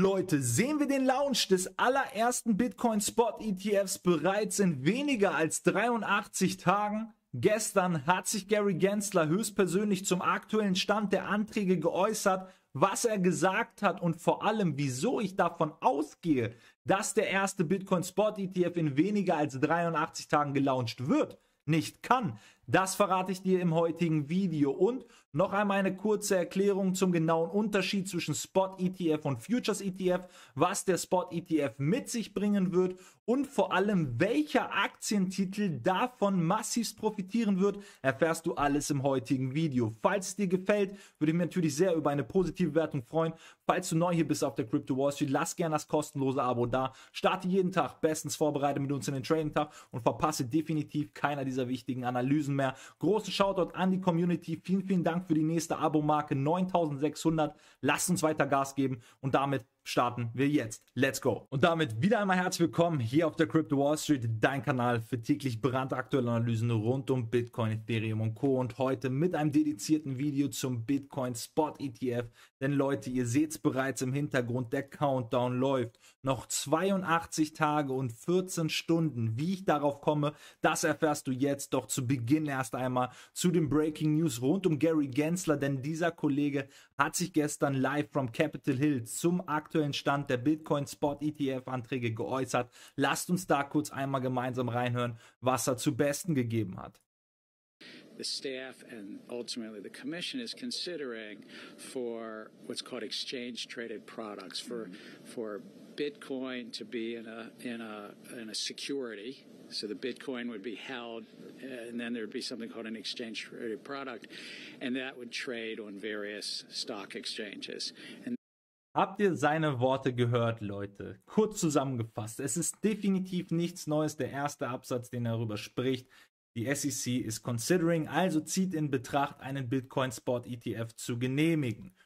Leute, sehen wir den Launch des allerersten Bitcoin Spot ETFs bereits in weniger als 83 Tagen? Gestern hat sich Gary Gensler höchstpersönlich zum aktuellen Stand der Anträge geäußert, was er gesagt hat und vor allem, wieso ich davon ausgehe, dass der erste Bitcoin Spot ETF in weniger als 83 Tagen gelauncht wird nicht kann. Das verrate ich dir im heutigen Video und noch einmal eine kurze Erklärung zum genauen Unterschied zwischen Spot ETF und Futures ETF, was der Spot ETF mit sich bringen wird und vor allem welcher Aktientitel davon massiv profitieren wird, erfährst du alles im heutigen Video. Falls es dir gefällt, würde ich mich natürlich sehr über eine positive Wertung freuen. Falls du neu hier bist auf der Crypto Wall Street, lass gerne das kostenlose Abo da. Starte jeden Tag bestens vorbereitet mit uns in den Trading Tag und verpasse definitiv keiner dieser wichtigen Analysen mehr. Große Shoutout an die Community. Vielen, vielen Dank für die nächste Abo-Marke 9600. Lasst uns weiter Gas geben und damit starten wir jetzt. Let's go. Und damit wieder einmal herzlich willkommen hier auf der Crypto Wall Street, dein Kanal für täglich brandaktuelle Analysen rund um Bitcoin, Ethereum und Co. Und heute mit einem dedizierten Video zum Bitcoin Spot ETF. Denn Leute, ihr seht es bereits im Hintergrund, der Countdown läuft. Noch 82 Tage und 14 Stunden. Wie ich darauf komme, das erfährst du jetzt. Doch zu Beginn erst einmal zu den Breaking News rund um Gary Gensler, denn dieser Kollege hat sich gestern live from Capitol Hill zum aktuellen aktuellen Stand der Bitcoin Spot ETF Anträge geäußert. Lasst uns da kurz einmal gemeinsam reinhören, was er zu besten gegeben hat. the staff and ultimately the commission is considering for what's called exchange traded products for for Bitcoin to be in a in a in a security. So the Bitcoin would be held, and then there would be something called an exchange traded product, and that would trade on various stock exchanges. And Habt ihr seine Worte gehört, Leute? Kurz zusammengefasst, es ist definitiv nichts Neues, der erste Absatz, den er darüber spricht. Die SEC ist considering, also zieht in Betracht, einen Bitcoin Spot ETF zu genehmigen.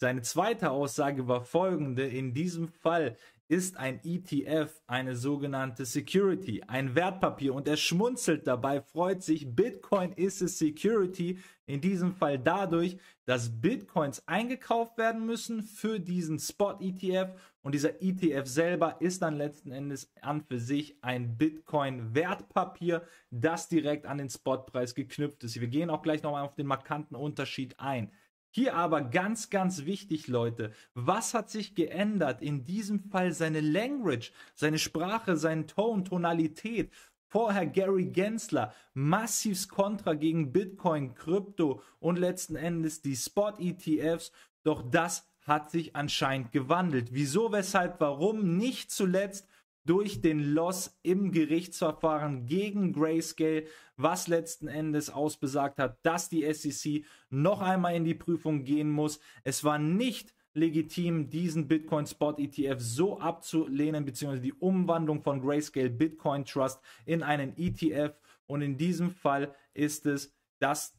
Seine zweite Aussage war folgende, in diesem Fall ist ein ETF eine sogenannte Security, ein Wertpapier und er schmunzelt dabei, freut sich, Bitcoin ist es Security, in diesem Fall dadurch, dass Bitcoins eingekauft werden müssen für diesen Spot-ETF und dieser ETF selber ist dann letzten Endes an für sich ein Bitcoin-Wertpapier, das direkt an den Spotpreis geknüpft ist. Wir gehen auch gleich nochmal auf den markanten Unterschied ein. Hier aber ganz, ganz wichtig, Leute, was hat sich geändert? In diesem Fall seine Language, seine Sprache, sein Ton, Tonalität. Vorher Gary Gensler, massivs Kontra gegen Bitcoin, Krypto und letzten Endes die Spot-ETFs. Doch das hat sich anscheinend gewandelt. Wieso, weshalb, warum? Nicht zuletzt durch den Loss im Gerichtsverfahren gegen Grayscale, was letzten Endes ausbesagt hat, dass die SEC noch einmal in die Prüfung gehen muss. Es war nicht legitim, diesen Bitcoin Spot ETF so abzulehnen, beziehungsweise die Umwandlung von Grayscale Bitcoin Trust in einen ETF. Und in diesem Fall ist es, dass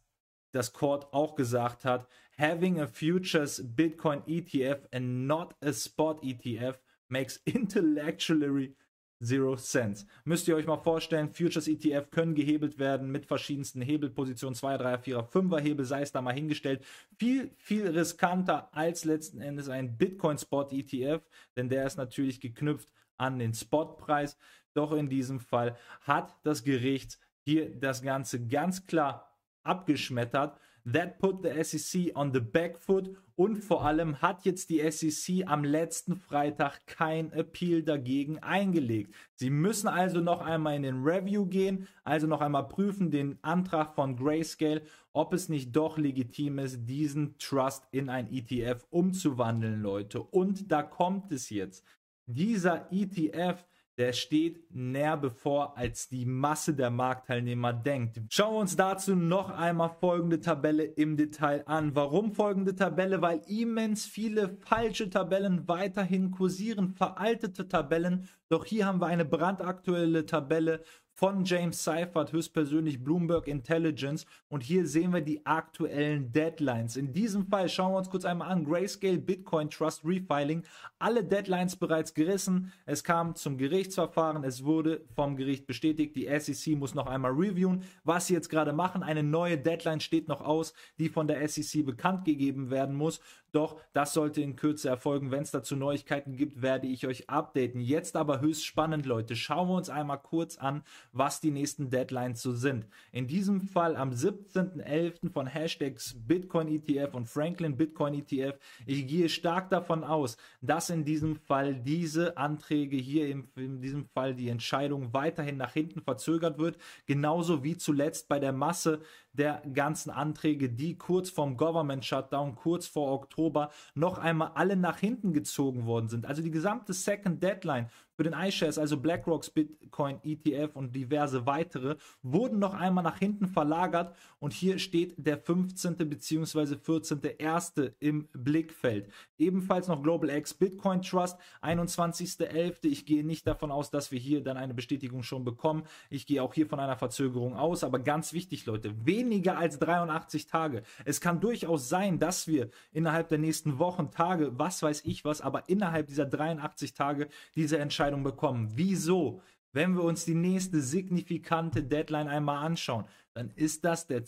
das Court auch gesagt hat, having a futures Bitcoin ETF and not a spot ETF makes intellectually zero sense. Müsst ihr euch mal vorstellen, Futures ETF können gehebelt werden mit verschiedensten Hebelpositionen, 2 3 4 5er Hebel, sei es da mal hingestellt. Viel, viel riskanter als letzten Endes ein Bitcoin-Spot ETF, denn der ist natürlich geknüpft an den Spotpreis. Doch in diesem Fall hat das Gericht hier das Ganze ganz klar abgeschmettert That put the SEC on the back foot und vor allem hat jetzt die SEC am letzten Freitag kein Appeal dagegen eingelegt. Sie müssen also noch einmal in den Review gehen, also noch einmal prüfen den Antrag von Grayscale, ob es nicht doch legitim ist, diesen Trust in ein ETF umzuwandeln, Leute. Und da kommt es jetzt. Dieser ETF der steht näher bevor, als die Masse der Marktteilnehmer denkt. Schauen wir uns dazu noch einmal folgende Tabelle im Detail an. Warum folgende Tabelle? Weil immens viele falsche Tabellen weiterhin kursieren, veraltete Tabellen. Doch hier haben wir eine brandaktuelle Tabelle, von James Seifert, höchstpersönlich Bloomberg Intelligence. Und hier sehen wir die aktuellen Deadlines. In diesem Fall schauen wir uns kurz einmal an. Grayscale Bitcoin Trust Refiling. Alle Deadlines bereits gerissen. Es kam zum Gerichtsverfahren. Es wurde vom Gericht bestätigt. Die SEC muss noch einmal reviewen, was sie jetzt gerade machen. Eine neue Deadline steht noch aus, die von der SEC bekannt gegeben werden muss. Doch das sollte in Kürze erfolgen. Wenn es dazu Neuigkeiten gibt, werde ich euch updaten. Jetzt aber höchst spannend, Leute. Schauen wir uns einmal kurz an, was die nächsten Deadlines so sind. In diesem Fall am 17.11. von Hashtags Bitcoin ETF und Franklin Bitcoin ETF. Ich gehe stark davon aus, dass in diesem Fall diese Anträge hier in, in diesem Fall die Entscheidung weiterhin nach hinten verzögert wird, genauso wie zuletzt bei der Masse der ganzen Anträge, die kurz vorm Government Shutdown, kurz vor Oktober noch einmal alle nach hinten gezogen worden sind. Also die gesamte Second Deadline für den iShares, also BlackRocks Bitcoin ETF und diverse weitere, wurden noch einmal nach hinten verlagert und hier steht der 15. bzw. 14.1. im Blickfeld. Ebenfalls noch Global X Bitcoin Trust, 21.11. Ich gehe nicht davon aus, dass wir hier dann eine Bestätigung schon bekommen. Ich gehe auch hier von einer Verzögerung aus, aber ganz wichtig, Leute, weniger als 83 Tage. Es kann durchaus sein, dass wir innerhalb der nächsten Wochen, Tage, was weiß ich was, aber innerhalb dieser 83 Tage diese Entscheidung Entscheidung bekommen. Wieso? Wenn wir uns die nächste signifikante Deadline einmal anschauen, dann ist das der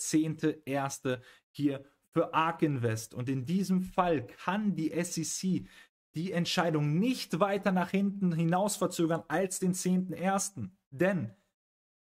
erste hier für ARK Invest. Und in diesem Fall kann die SEC die Entscheidung nicht weiter nach hinten hinaus verzögern als den ersten. Denn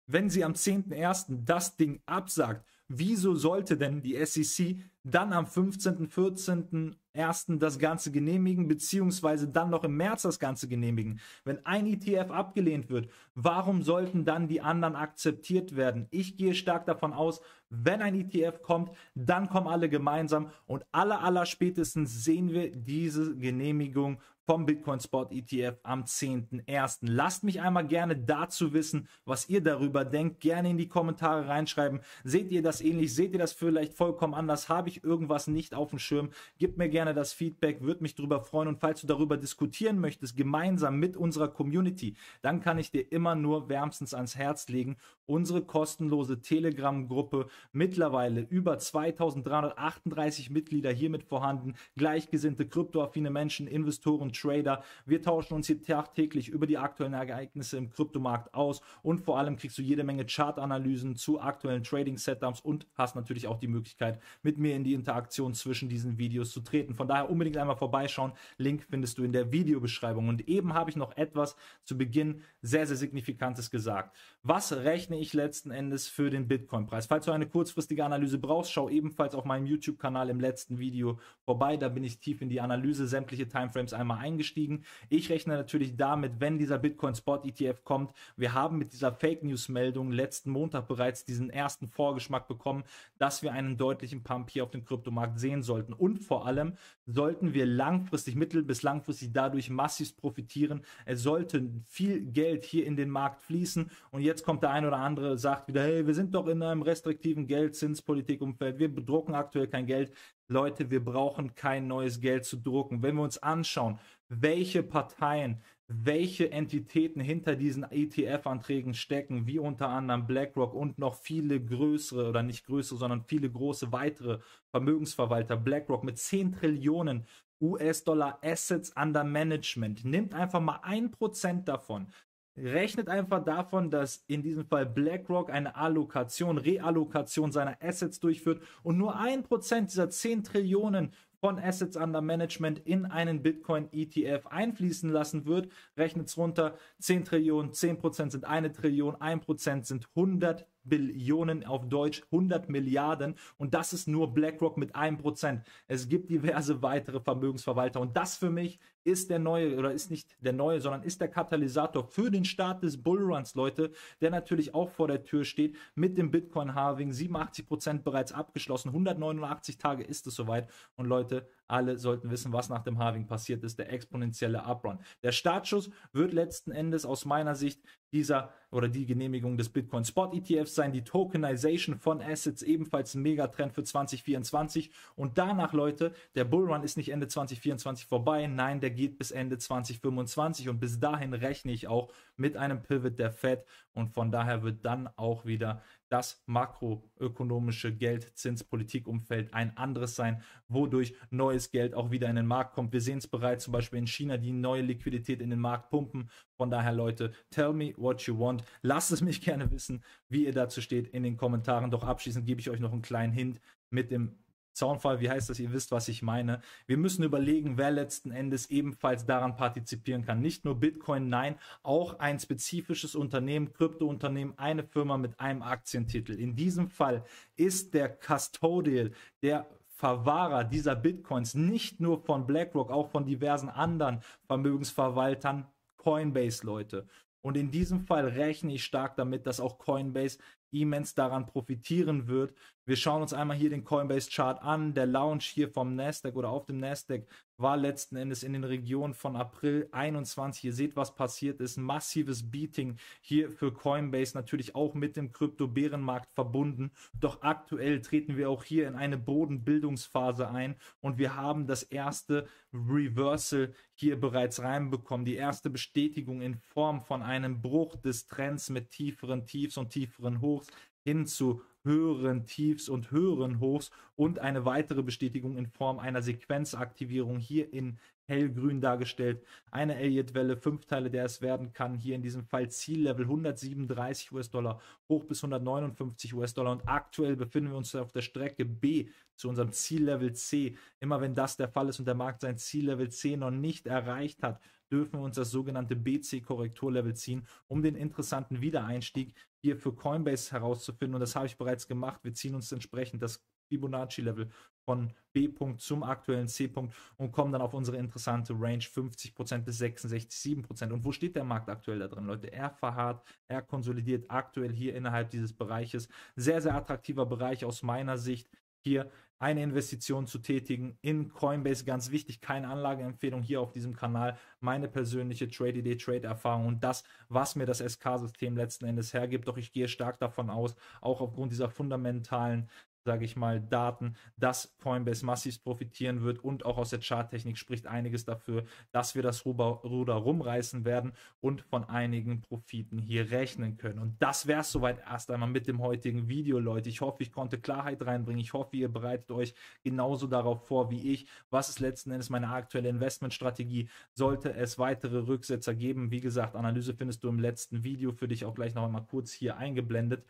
wenn sie am ersten das Ding absagt, wieso sollte denn die SEC dann am 15., 14 ersten das Ganze genehmigen, beziehungsweise dann noch im März das Ganze genehmigen. Wenn ein ETF abgelehnt wird, warum sollten dann die anderen akzeptiert werden? Ich gehe stark davon aus, wenn ein ETF kommt, dann kommen alle gemeinsam und aller, aller spätestens sehen wir diese Genehmigung vom Bitcoin Spot ETF am 10.01. Lasst mich einmal gerne dazu wissen, was ihr darüber denkt. Gerne in die Kommentare reinschreiben. Seht ihr das ähnlich? Seht ihr das vielleicht vollkommen anders? Habe ich irgendwas nicht auf dem Schirm? Gebt mir gerne das Feedback, würde mich darüber freuen. Und falls du darüber diskutieren möchtest, gemeinsam mit unserer Community, dann kann ich dir immer nur wärmstens ans Herz legen. Unsere kostenlose Telegram-Gruppe, mittlerweile über 2338 Mitglieder hiermit vorhanden, gleichgesinnte kryptoaffine Menschen, Investoren, und Trader. Wir tauschen uns hier tagtäglich über die aktuellen Ereignisse im Kryptomarkt aus und vor allem kriegst du jede Menge Chartanalysen zu aktuellen Trading-Setups und hast natürlich auch die Möglichkeit, mit mir in die Interaktion zwischen diesen Videos zu treten. Von daher unbedingt einmal vorbeischauen. Link findest du in der Videobeschreibung. Und eben habe ich noch etwas zu Beginn sehr, sehr Signifikantes gesagt. Was rechne ich letzten Endes für den Bitcoin-Preis? Falls du eine kurzfristige Analyse brauchst, schau ebenfalls auf meinem YouTube-Kanal im letzten Video vorbei. Da bin ich tief in die Analyse sämtliche Timeframes einmal eingestiegen. Ich rechne natürlich damit, wenn dieser Bitcoin Spot ETF kommt. Wir haben mit dieser Fake News Meldung letzten Montag bereits diesen ersten Vorgeschmack bekommen, dass wir einen deutlichen Pump hier auf dem Kryptomarkt sehen sollten. Und vor allem sollten wir langfristig, mittel- bis langfristig dadurch massiv profitieren. Es sollte viel Geld hier in den Markt fließen. Und jetzt kommt der ein oder andere, sagt wieder, hey, wir sind doch in einem restriktiven Geldzinspolitikumfeld. Wir bedrucken aktuell kein Geld. Leute, wir brauchen kein neues Geld zu drucken. Wenn wir uns anschauen, welche Parteien, welche Entitäten hinter diesen ETF-Anträgen stecken, wie unter anderem BlackRock und noch viele größere oder nicht größere, sondern viele große weitere Vermögensverwalter, BlackRock mit 10 Trillionen US-Dollar Assets under Management. Nimmt einfach mal ein Prozent davon, Rechnet einfach davon, dass in diesem Fall BlackRock eine Allokation, Reallokation seiner Assets durchführt und nur ein Prozent dieser 10 Trillionen von Assets under Management in einen Bitcoin-ETF einfließen lassen wird, rechnet es runter, 10 Trillionen, 10% sind eine Trillion, 1% sind 100 Billionen, auf Deutsch 100 Milliarden. Und das ist nur BlackRock mit einem Prozent. Es gibt diverse weitere Vermögensverwalter. Und das für mich ist der neue, oder ist nicht der neue, sondern ist der Katalysator für den Start des Bullruns, Leute, der natürlich auch vor der Tür steht mit dem Bitcoin-Harving. 87% Prozent bereits abgeschlossen. 189 Tage ist es soweit. Und Leute, alle sollten wissen, was nach dem Halving passiert ist, der exponentielle Uprun. Der Startschuss wird letzten Endes aus meiner Sicht dieser oder die Genehmigung des Bitcoin Spot ETFs sein, die Tokenization von Assets ebenfalls ein Megatrend für 2024 und danach Leute, der Bullrun ist nicht Ende 2024 vorbei, nein, der geht bis Ende 2025 und bis dahin rechne ich auch mit einem Pivot der Fed und von daher wird dann auch wieder das makroökonomische Geldzinspolitikumfeld ein anderes sein, wodurch neues Geld auch wieder in den Markt kommt. Wir sehen es bereits zum Beispiel in China, die neue Liquidität in den Markt pumpen. Von daher, Leute, tell me what you want. Lasst es mich gerne wissen, wie ihr dazu steht in den Kommentaren. Doch abschließend gebe ich euch noch einen kleinen Hint mit dem Zaunfall, wie heißt das? Ihr wisst, was ich meine. Wir müssen überlegen, wer letzten Endes ebenfalls daran partizipieren kann. Nicht nur Bitcoin, nein, auch ein spezifisches Unternehmen, Kryptounternehmen, eine Firma mit einem Aktientitel. In diesem Fall ist der Custodial, der Verwahrer dieser Bitcoins nicht nur von BlackRock, auch von diversen anderen Vermögensverwaltern, Coinbase-Leute. Und in diesem Fall rechne ich stark damit, dass auch Coinbase immens daran profitieren wird, wir schauen uns einmal hier den Coinbase-Chart an. Der Launch hier vom Nasdaq oder auf dem Nasdaq war letzten Endes in den Regionen von April 21. Ihr seht, was passiert ist. Massives Beating hier für Coinbase, natürlich auch mit dem Krypto-Bärenmarkt verbunden. Doch aktuell treten wir auch hier in eine Bodenbildungsphase ein und wir haben das erste Reversal hier bereits reinbekommen. Die erste Bestätigung in Form von einem Bruch des Trends mit tieferen Tiefs und tieferen Hochs hin zu höheren Tiefs und höheren Hochs und eine weitere Bestätigung in Form einer Sequenzaktivierung hier in hellgrün dargestellt. Eine Elliott-Welle, fünf Teile der es werden kann, hier in diesem Fall Ziellevel 137 US-Dollar hoch bis 159 US-Dollar und aktuell befinden wir uns auf der Strecke B zu unserem Ziellevel C. Immer wenn das der Fall ist und der Markt sein Ziellevel C noch nicht erreicht hat, dürfen wir uns das sogenannte BC-Korrekturlevel ziehen, um den interessanten Wiedereinstieg hier für Coinbase herauszufinden. Und das habe ich bereits gemacht. Wir ziehen uns entsprechend das Fibonacci-Level von B-Punkt zum aktuellen C-Punkt und kommen dann auf unsere interessante Range 50% bis 66,7%. 7%. Und wo steht der Markt aktuell da drin, Leute? Er verharrt, er konsolidiert aktuell hier innerhalb dieses Bereiches. Sehr, sehr attraktiver Bereich aus meiner Sicht hier eine Investition zu tätigen in Coinbase. Ganz wichtig, keine Anlageempfehlung hier auf diesem Kanal, meine persönliche Trade-Idee-Trade-Erfahrung und das, was mir das SK-System letzten Endes hergibt. Doch ich gehe stark davon aus, auch aufgrund dieser fundamentalen sage ich mal, Daten, dass Coinbase massiv profitieren wird und auch aus der Charttechnik spricht einiges dafür, dass wir das Ruder rumreißen werden und von einigen Profiten hier rechnen können. Und das wäre es soweit erst einmal mit dem heutigen Video, Leute. Ich hoffe, ich konnte Klarheit reinbringen. Ich hoffe, ihr bereitet euch genauso darauf vor wie ich. Was ist letzten Endes meine aktuelle Investmentstrategie? Sollte es weitere Rücksetzer geben, wie gesagt, Analyse findest du im letzten Video für dich auch gleich noch einmal kurz hier eingeblendet.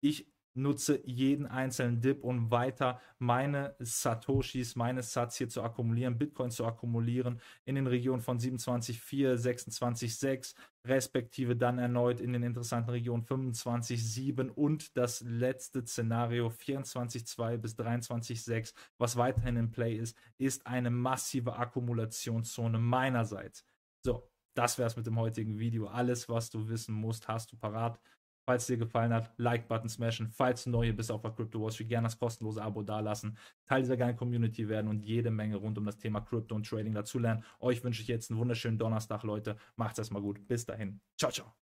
Ich nutze jeden einzelnen Dip, um weiter meine Satoshis, meine Sats hier zu akkumulieren, Bitcoin zu akkumulieren in den Regionen von 27,4, 26,6, respektive dann erneut in den interessanten Regionen 25,7 und das letzte Szenario 24,2 bis 23,6, was weiterhin im Play ist, ist eine massive Akkumulationszone meinerseits. So, das wäre es mit dem heutigen Video. Alles, was du wissen musst, hast du parat. Falls dir gefallen hat, Like-Button smashen. Falls du neu bist auf der Crypto Wars, gerne das kostenlose Abo dalassen. Teil dieser geilen Community werden und jede Menge rund um das Thema Crypto und Trading dazulernen. Euch wünsche ich jetzt einen wunderschönen Donnerstag, Leute. Macht's erstmal gut. Bis dahin. Ciao, ciao.